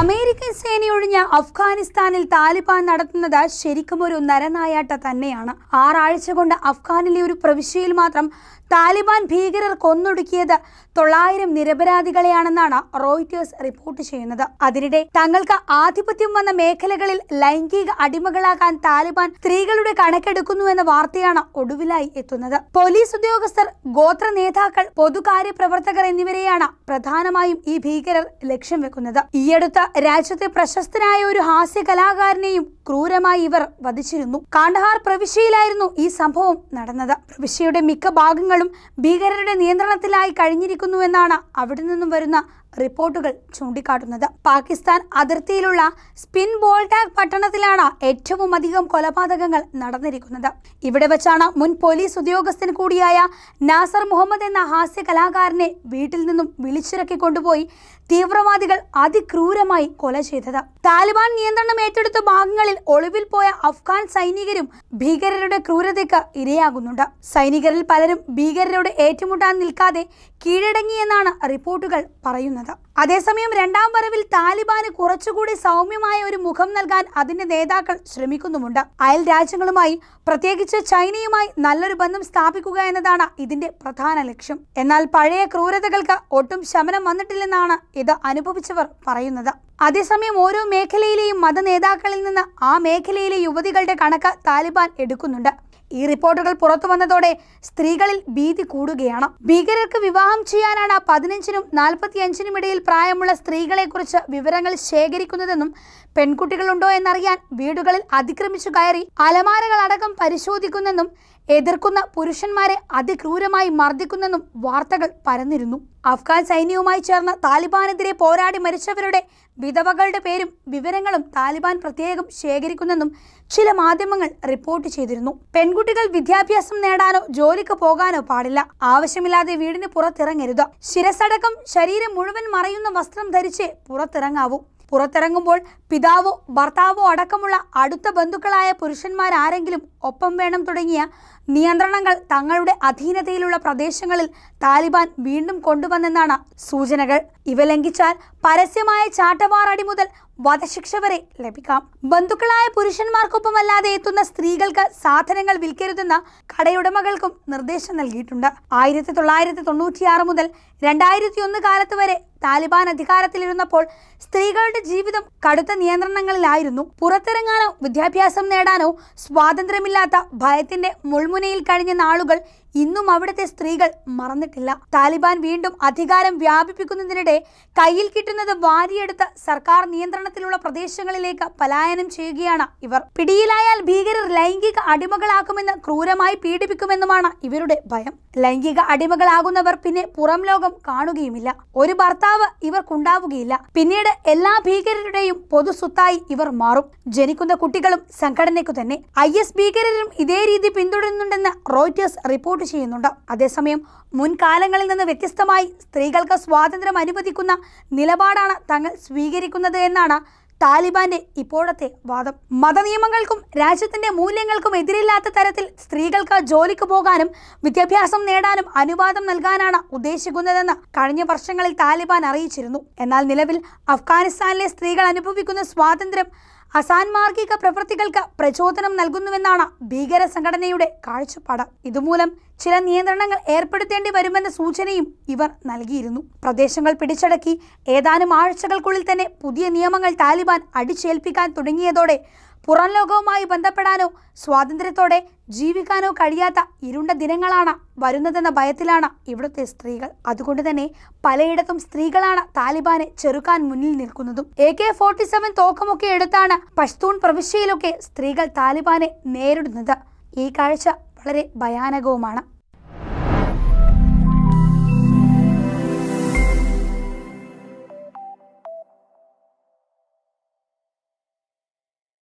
American സേനയൊഴിഞ്ഞ അഫ്ഗാനിസ്ഥാനിൽ താലിബാൻ നടത്തുന്നത് ശരിക്കും ഒരു നരനായാട്ട തന്നെയാണ് ആറാഴ്ച കൊണ്ട് അഫ്ഗാനിലെ ഒരു പ്രവിശ്യയിൽ മാത്രം താലിബാൻ ഭീകരർ കൊന്നൊടുക്കിയത് തൊള്ളായിരം നിരപരാധികളെയാണെന്നാണ് റോയിറ്റേഴ്സ് റിപ്പോർട്ട് ചെയ്യുന്നത് അതിനിടെ തങ്ങൾക്ക് ആധിപത്യം വന്ന മേഖലകളിൽ ലൈംഗിക അടിമകളാകാൻ താലിബാൻ സ്ത്രീകളുടെ കണക്കെടുക്കുന്നുവെന്ന വാർത്തയാണ് ഒടുവിലായി എത്തുന്നത് പോലീസ് ഉദ്യോഗസ്ഥർ ഗോത്ര നേതാക്കൾ പൊതുകാര്യ പ്രവർത്തകർ എന്നിവരെയാണ് പ്രധാനമായും ഈ ഭീകരർ ലക്ഷ്യം വെക്കുന്നത് ഈ ഈയടുത്ത രാജ്യത്തെ പ്രശസ്തനായ ഒരു ഹാസ്യ കലാകാരനെയും ക്രൂരമായി ഇവർ വധിച്ചിരുന്നു കാണ്ഡഹാർ പ്രവിശ്യയിലായിരുന്നു ഈ സംഭവം നടന്നത് പ്രവിശ്യയുടെ മിക്ക ഭാഗങ്ങളും ഭീകരരുടെ നിയന്ത്രണത്തിലായി കഴിഞ്ഞിരിക്കുന്നുവെന്നാണ് അവിടെ നിന്നും വരുന്ന റിപ്പോർട്ടുകൾ ചൂണ്ടിക്കാട്ടുന്നത് പാകിസ്ഥാൻ അതിർത്തിയിലുള്ള സ്പിൻ ബോൾടാഗ് പട്ടണത്തിലാണ് ഏറ്റവും അധികം കൊലപാതകങ്ങൾ നടന്നിരിക്കുന്നത് ഇവിടെ വച്ചാണ് മുൻ പോലീസ് ഉദ്യോഗസ്ഥൻ കൂടിയായ നാസർ മുഹമ്മദ് എന്ന ഹാസ്യ കലാകാരനെ വീട്ടിൽ നിന്നും വിളിച്ചിറക്കി കൊണ്ടുപോയി തീവ്രവാദികൾ അതിക്രൂ ക്രൂരമായി കൊല ചെയ്തത് താലിബാൻ നിയന്ത്രണം ഏറ്റെടുത്ത ഭാഗങ്ങളിൽ ഒളിവിൽ പോയ അഫ്ഗാൻ സൈനികരും ഭീകരരുടെ ക്രൂരതയ്ക്ക് ഇരയാകുന്നുണ്ട് സൈനികരിൽ പലരും ഭീകരരോട് ഏറ്റുമുട്ടാൻ നിൽക്കാതെ കീഴടങ്ങിയെന്നാണ് റിപ്പോർട്ടുകൾ പറയുന്നത് അതേസമയം രണ്ടാം വരവിൽ താലിബാന് കുറച്ചുകൂടി സൗമ്യമായ ഒരു മുഖം നൽകാൻ അതിന്റെ നേതാക്കൾ ശ്രമിക്കുന്നുമുണ്ട് അയൽ രാജ്യങ്ങളുമായി പ്രത്യേകിച്ച് ചൈനയുമായി നല്ലൊരു ബന്ധം സ്ഥാപിക്കുക എന്നതാണ് ഇതിന്റെ പ്രധാന ലക്ഷ്യം എന്നാൽ പഴയ ക്രൂരതകൾക്ക് ഒട്ടും ശമനം വന്നിട്ടില്ലെന്നാണ് ഇത് അനുഭവിച്ചവർ പറയുന്നത് അതേസമയം ഓരോ മേഖലയിലെയും മത നേതാക്കളിൽ നിന്ന് ആ മേഖലയിലെ യുവതികളുടെ കണക്ക് താലിബാൻ എടുക്കുന്നുണ്ട് ഈ റിപ്പോർട്ടുകൾ പുറത്തു വന്നതോടെ സ്ത്രീകളിൽ ഭീതി കൂടുകയാണ് ഭീകരർക്ക് വിവാഹം ചെയ്യാനാണ് പതിനഞ്ചിനും നാൽപ്പത്തിയഞ്ചിനും ഇടയിൽ പ്രായമുള്ള സ്ത്രീകളെക്കുറിച്ച് വിവരങ്ങൾ ശേഖരിക്കുന്നതെന്നും പെൺകുട്ടികളുണ്ടോ എന്നറിയാൻ വീടുകളിൽ അതിക്രമിച്ചു കയറി അലമാരകളടക്കം പരിശോധിക്കുന്നെന്നും എതിർക്കുന്ന പുരുഷന്മാരെ അതിക്രൂരമായി മർദ്ദിക്കുന്നെന്നും വാർത്തകൾ പരന്നിരുന്നു അഫ്ഗാൻ സൈന്യവുമായി ചേർന്ന് താലിബാനെതിരെ പോരാടി മരിച്ചവരുടെ വിധവകളുടെ പേരും വിവരങ്ങളും താലിബാൻ പ്രത്യേകം ശേഖരിക്കുന്നെന്നും ചില മാധ്യമങ്ങൾ റിപ്പോർട്ട് ചെയ്തിരുന്നു പെൺകുട്ടികൾ വിദ്യാഭ്യാസം നേടാനോ ജോലിക്ക് പോകാനോ പാടില്ല ആവശ്യമില്ലാതെ വീടിന് പുറത്തിറങ്ങരുത് ശിരസടക്കം ശരീരം മുഴുവൻ മറയുന്ന വസ്ത്രം ധരിച്ച് പുറത്തിറങ്ങാവൂ പുറത്തിറങ്ങുമ്പോൾ പിതാവോ ഭർത്താവോ അടക്കമുള്ള അടുത്ത ബന്ധുക്കളായ പുരുഷന്മാരാരെങ്കിലും ഒപ്പം വേണം തുടങ്ങിയ നിയന്ത്രണങ്ങൾ തങ്ങളുടെ അധീനതയിലുള്ള പ്രദേശങ്ങളിൽ താലിബാൻ വീണ്ടും കൊണ്ടുവന്നെന്നാണ് സൂചനകൾ ഇവ ലംഘിച്ചാൽ പരസ്യമായ ചാട്ടവാറടി മുതൽ വധശിക്ഷ വരെ ലഭിക്കാം ബന്ധുക്കളായ പുരുഷന്മാർക്കൊപ്പമല്ലാതെ എത്തുന്ന സ്ത്രീകൾക്ക് സാധനങ്ങൾ വിൽക്കരുതെന്ന കടയുടമകൾക്കും നിർദ്ദേശം നൽകിയിട്ടുണ്ട് ആയിരത്തി തൊള്ളായിരത്തി തൊണ്ണൂറ്റിയാറ് മുതൽ രണ്ടായിരത്തി ഒന്ന് കാലത്ത് വരെ താലിബാൻ അധികാരത്തിലിരുന്നപ്പോൾ സ്ത്രീകളുടെ ജീവിതം കടുത്ത നിയന്ത്രണങ്ങളിലായിരുന്നു പുറത്തിറങ്ങാനോ വിദ്യാഭ്യാസം നേടാനോ സ്വാതന്ത്ര്യമില്ലാത്ത ഭയത്തിന്റെ മുൾമുനയിൽ കഴിഞ്ഞ നാളുകൾ ഇന്നും അവിടുത്തെ സ്ത്രീകൾ മറന്നിട്ടില്ല താലിബാൻ വീണ്ടും അധികാരം വ്യാപിപ്പിക്കുന്നതിനിടെ കയ്യിൽ കിട്ടുന്നത് വാരിയെടുത്ത് സർക്കാർ നിയന്ത്രണത്തിലുള്ള പ്രദേശങ്ങളിലേക്ക് പലായനം ചെയ്യുകയാണ് ഇവർ പിടിയിലായാൽ ഭീകരർ ലൈംഗിക അടിമകളാക്കുമെന്ന് ക്രൂരമായി പീഡിപ്പിക്കുമെന്നുമാണ് ഇവരുടെ ഭയം ലൈംഗിക അടിമകളാകുന്നവർ പിന്നെ പുറം ലോകം കാണുകയുമില്ല ഒരു ഭർത്താവ് പിതാവ് ഇവർക്കുണ്ടാവുകയില്ല പിന്നീട് എല്ലാ ഭീകരരുടെയും പൊതു സ്വത്തായി ഇവർ മാറും ജനിക്കുന്ന കുട്ടികളും സംഘടനയ്ക്കു തന്നെ ഐ എസ് ഭീകരരും ഇതേ രീതി പിന്തുടരുന്നുണ്ടെന്ന് റോയിറ്റേഴ്സ് റിപ്പോർട്ട് ചെയ്യുന്നുണ്ട് അതേസമയം മുൻകാലങ്ങളിൽ നിന്ന് വ്യത്യസ്തമായി സ്ത്രീകൾക്ക് സ്വാതന്ത്ര്യം അനുവദിക്കുന്ന നിലപാടാണ് തങ്ങൾ സ്വീകരിക്കുന്നത് എന്നാണ് താലിബാന്റെ ഇപ്പോഴത്തെ വാദം മതനിയമങ്ങൾക്കും രാജ്യത്തിന്റെ മൂല്യങ്ങൾക്കും എതിരില്ലാത്ത തരത്തിൽ സ്ത്രീകൾക്ക് ജോലിക്ക് പോകാനും വിദ്യാഭ്യാസം നേടാനും അനുവാദം നൽകാനാണ് ഉദ്ദേശിക്കുന്നതെന്ന് കഴിഞ്ഞ വർഷങ്ങളിൽ താലിബാൻ അറിയിച്ചിരുന്നു എന്നാൽ നിലവിൽ അഫ്ഗാനിസ്ഥാനിലെ സ്ത്രീകൾ അനുഭവിക്കുന്ന സ്വാതന്ത്ര്യം അസാൻമാർഗിക പ്രവൃത്തികൾക്ക് പ്രചോദനം നൽകുന്നുവെന്നാണ് ഭീകര സംഘടനയുടെ കാഴ്ചപ്പാട് ഇതുമൂലം ചില നിയന്ത്രണങ്ങൾ ഏർപ്പെടുത്തേണ്ടി വരുമെന്ന സൂചനയും ഇവർ നൽകിയിരുന്നു പ്രദേശങ്ങൾ പിടിച്ചടക്കി ഏതാനും ആഴ്ചകൾക്കുള്ളിൽ തന്നെ പുതിയ നിയമങ്ങൾ താലിബാൻ അടിച്ചേൽപ്പിക്കാൻ തുടങ്ങിയതോടെ പുറം ലോകവുമായി ബന്ധപ്പെടാനോ സ്വാതന്ത്ര്യത്തോടെ ജീവിക്കാനോ കഴിയാത്ത ഇരുണ്ട ദിനങ്ങളാണ് വരുന്നതെന്ന ഭയത്തിലാണ് ഇവിടുത്തെ സ്ത്രീകൾ അതുകൊണ്ട് തന്നെ പലയിടത്തും സ്ത്രീകളാണ് താലിബാനെ ചെറുക്കാൻ മുന്നിൽ നിൽക്കുന്നതും എ കെ ഫോർട്ടി സെവൻ തോക്കമൊക്കെ എടുത്താണ് പഷ്തൂൺ പ്രവിശ്യയിലൊക്കെ സ്ത്രീകൾ താലിബാനെ നേരിടുന്നത് ഈ കാഴ്ച വളരെ ഭയാനകവുമാണ്